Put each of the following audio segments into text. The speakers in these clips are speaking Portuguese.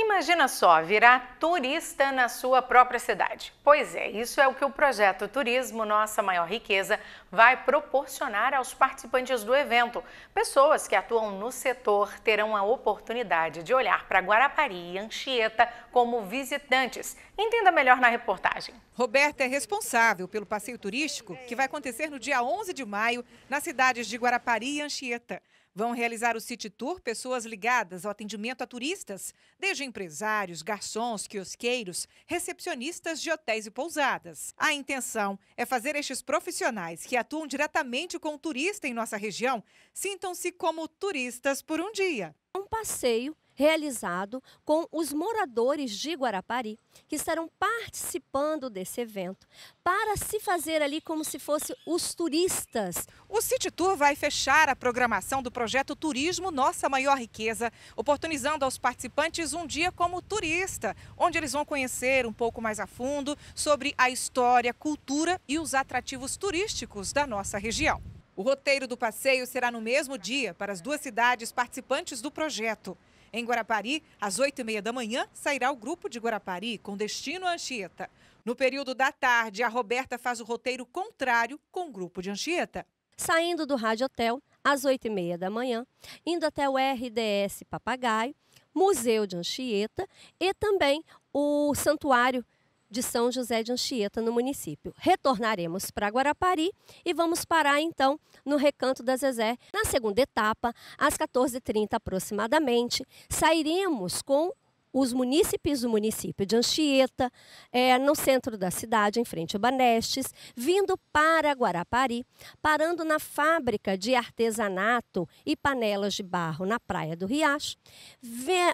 Imagina só, virar turista na sua própria cidade. Pois é, isso é o que o projeto Turismo Nossa Maior Riqueza vai proporcionar aos participantes do evento. Pessoas que atuam no setor terão a oportunidade de olhar para Guarapari e Anchieta como visitantes. Entenda melhor na reportagem. Roberta é responsável pelo passeio turístico que vai acontecer no dia 11 de maio nas cidades de Guarapari e Anchieta. Vão realizar o City Tour pessoas ligadas ao atendimento a turistas, desde empresários, garçons, quiosqueiros, recepcionistas de hotéis e pousadas. A intenção é fazer estes profissionais que atuam diretamente com o turista em nossa região sintam-se como turistas por um dia. Um passeio realizado com os moradores de Guarapari, que estarão participando desse evento, para se fazer ali como se fossem os turistas. O City Tour vai fechar a programação do projeto Turismo Nossa Maior Riqueza, oportunizando aos participantes um dia como turista, onde eles vão conhecer um pouco mais a fundo sobre a história, cultura e os atrativos turísticos da nossa região. O roteiro do passeio será no mesmo dia para as duas cidades participantes do projeto. Em Guarapari, às 8h30 da manhã, sairá o grupo de Guarapari com destino a Anchieta. No período da tarde, a Roberta faz o roteiro contrário com o grupo de Anchieta. Saindo do Rádio Hotel, às 8h30 da manhã, indo até o RDS Papagaio, Museu de Anchieta e também o Santuário de São José de Anchieta, no município. Retornaremos para Guarapari e vamos parar então no Recanto da Zezé. Na segunda etapa, às 14h30 aproximadamente, sairemos com os munícipes do município de Anchieta, é, no centro da cidade, em frente ao Banestes, vindo para Guarapari, parando na fábrica de artesanato e panelas de barro na Praia do Riacho.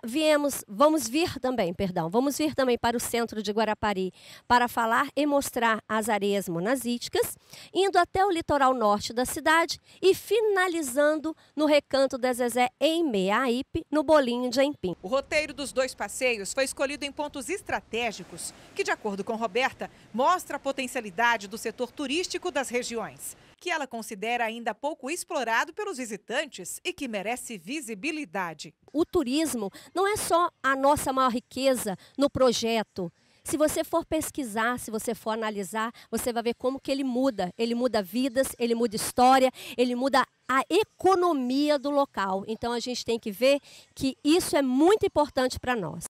Viemos, vamos vir também, perdão, vamos vir também para o centro de Guarapari para falar e mostrar as areias monazíticas, indo até o litoral norte da cidade e finalizando no recanto da Zezé em Meiaípe, no Bolinho de Empim. O roteiro dos dois passeios passeios foi escolhido em pontos estratégicos, que, de acordo com Roberta, mostra a potencialidade do setor turístico das regiões, que ela considera ainda pouco explorado pelos visitantes e que merece visibilidade. O turismo não é só a nossa maior riqueza no projeto se você for pesquisar, se você for analisar, você vai ver como que ele muda. Ele muda vidas, ele muda história, ele muda a economia do local. Então a gente tem que ver que isso é muito importante para nós.